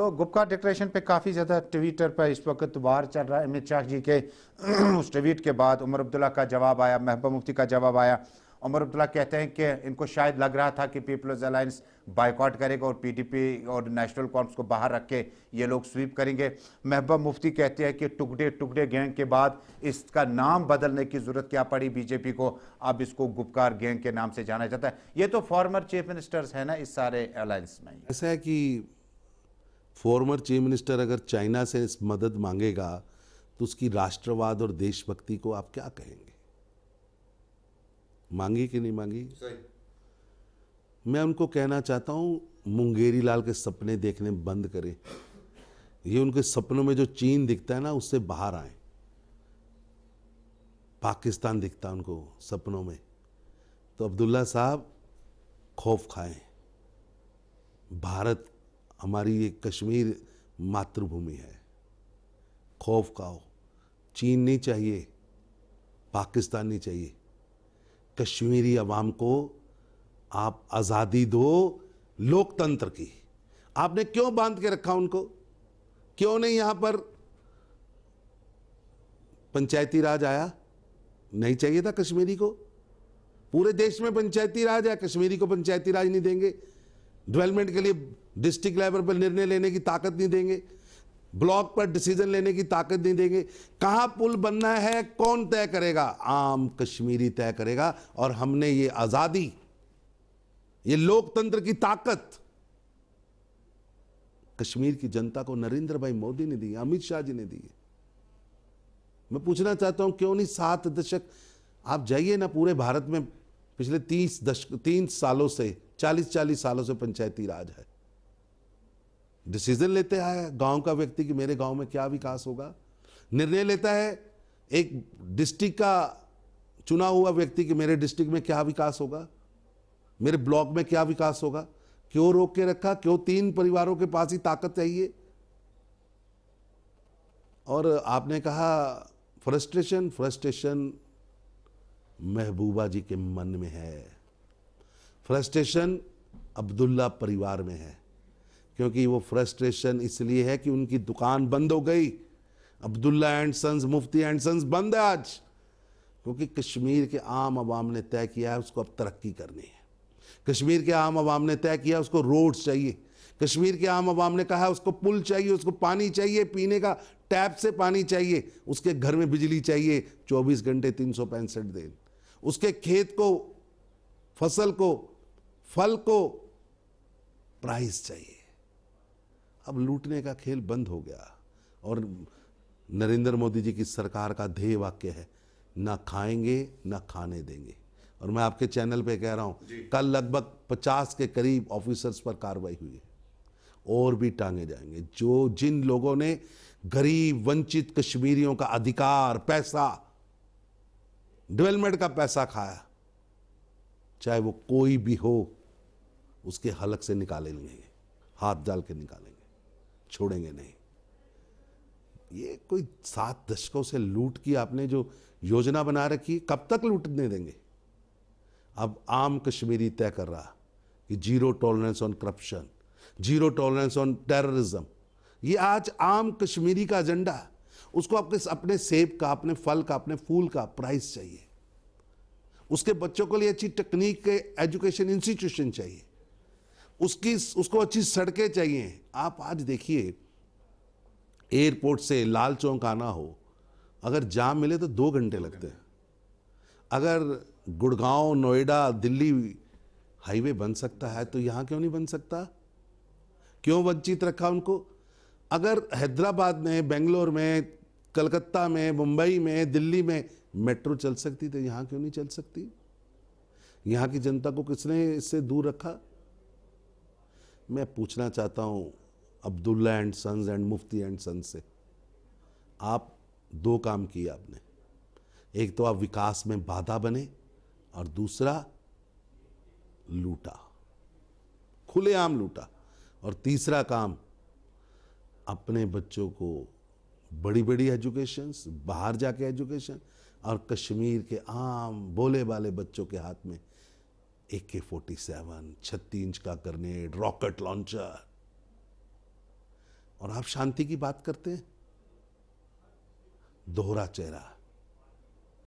तो गुप्का डिक्लेरेशन पे काफ़ी ज़्यादा ट्विटर पर इस वक्त वार चल रहा है अमित शाह जी के उस ट्वीट के बाद उमर अब्दुल्ला का जवाब आया महबूबा मुफ्ती का जवाब आया उमर अब्दुल्ला कहते हैं कि इनको शायद लग रहा था कि पीपल्स अलायंस बाइकआउट करेगा और पीडीपी और नेशनल कॉन्फ्रेंस को बाहर रख के ये लोग स्वीप करेंगे महबूबा मुफ्ती कहते हैं कि टुकड़े टुकड़े गैंग के बाद इसका नाम बदलने की ज़रूरत क्या पड़ी बीजेपी को अब इसको गुपकार गैंग के नाम से जाना जाता है ये तो फॉर्मर चीफ मिनिस्टर्स हैं ना इस सारे अलायंस में ऐसा है कि फॉर्मर चीफ मिनिस्टर अगर चाइना से मदद मांगेगा तो उसकी राष्ट्रवाद और देशभक्ति को आप क्या कहेंगे मांगी कि नहीं मांगी मैं उनको कहना चाहता हूं मुंगेरी लाल के सपने देखने बंद करें ये उनके सपनों में जो चीन दिखता है ना उससे बाहर आए पाकिस्तान दिखता उनको सपनों में तो अब्दुल्ला साहब खौफ खाएं भारत हमारी ये कश्मीर मातृभूमि है खौफ का हो चीन नहीं चाहिए पाकिस्तान नहीं चाहिए कश्मीरी अवाम को आप आज़ादी दो लोकतंत्र की आपने क्यों बांध के रखा उनको क्यों नहीं यहाँ पर पंचायती राज आया नहीं चाहिए था कश्मीरी को पूरे देश में पंचायती राज है कश्मीरी को पंचायती राज नहीं देंगे डेवलपमेंट के लिए डिस्ट्रिक्ट लेवल पर निर्णय लेने की ताकत नहीं देंगे ब्लॉक पर डिसीजन लेने की ताकत नहीं देंगे कहाँ पुल बनना है कौन तय करेगा आम कश्मीरी तय करेगा और हमने ये आज़ादी ये लोकतंत्र की ताकत कश्मीर की जनता को नरेंद्र भाई मोदी ने दी अमित शाह जी ने दी मैं पूछना चाहता हूं क्यों नहीं सात दशक आप जाइए ना पूरे भारत में पिछले तीस दशक तीन सालों से चालीस चालीस सालों से पंचायती राज है डिसीजन लेते हैं गांव का व्यक्ति कि मेरे गांव में क्या विकास होगा निर्णय लेता है एक डिस्ट्रिक्ट का चुना हुआ व्यक्ति कि मेरे डिस्ट्रिक्ट में क्या विकास होगा मेरे ब्लॉक में क्या विकास होगा क्यों रोक के रखा क्यों तीन परिवारों के पास ही ताकत चाहिए और आपने कहा फ्रस्ट्रेशन फ्रस्ट्रेशन महबूबा जी के मन में है फ्रस्ट्रेशन अब्दुल्ला परिवार में है क्योंकि वो फ्रस्ट्रेशन इसलिए है कि उनकी दुकान बंद हो गई Abdullah and sons Mufti and sons बंद है आज क्योंकि कश्मीर के आम आवाम ने तय किया है उसको अब तरक्की करनी है कश्मीर के आम आवाम ने तय किया उसको रोड्स चाहिए कश्मीर के आम आवाम ने कहा उसको पुल चाहिए उसको पानी चाहिए पीने का टैप से पानी चाहिए उसके घर में बिजली चाहिए 24 घंटे तीन सौ पैंसठ दिन उसके खेत को फसल को फल को प्राइस चाहिए अब लूटने का खेल बंद हो गया और नरेंद्र मोदी जी की सरकार का ध्येय वाक्य है ना खाएंगे ना खाने देंगे और मैं आपके चैनल पे कह रहा हूँ कल लगभग 50 के करीब ऑफिसर्स पर कार्रवाई हुई है और भी टांगे जाएंगे जो जिन लोगों ने गरीब वंचित कश्मीरियों का अधिकार पैसा डेवलपमेंट का पैसा खाया चाहे वो कोई भी हो उसके हलक से निकालेंगे हाथ डाल के निकालेंगे छोड़ेंगे नहीं ये कोई सात दशकों से लूट की आपने जो योजना बना रखी कब तक लूटने देंगे अब आम कश्मीरी तय कर रहा कि zero tolerance on corruption zero tolerance on terrorism ये आज आम कश्मीरी का एजेंडा उसको अपने अपने सेब का अपने फल का अपने फूल का प्राइस चाहिए उसके बच्चों के लिए अच्छी टेक्निक के एजुकेशन इंस्टीट्यूशन चाहिए उसकी उसको अच्छी सड़कें चाहिए आप आज देखिए एयरपोर्ट से लाल चौंक आना हो अगर जाम मिले तो दो घंटे लगते हैं अगर गुड़गांव नोएडा दिल्ली हाईवे बन सकता है तो यहाँ क्यों नहीं बन सकता क्यों वंचित रखा उनको अगर हैदराबाद में बेंगलोर में कलकत्ता में मुंबई में दिल्ली में मेट्रो चल सकती तो यहाँ क्यों नहीं चल सकती यहाँ की जनता को किसने इससे दूर रखा मैं पूछना चाहता हूँ Abdullah and sons and Mufti and sons से आप दो काम किए आपने एक तो आप विकास में बाधा बने और दूसरा लूटा खुलेआम लूटा और तीसरा काम अपने बच्चों को बड़ी बड़ी एजुकेशन बाहर जाके एजुकेशन और कश्मीर के आम भोले वाले बच्चों के हाथ में ए के फोर्टी सेवन छत्तीस इंच का ग्रनेड रॉकेट लॉन्चर और आप शांति की बात करते हैं दोहरा चेहरा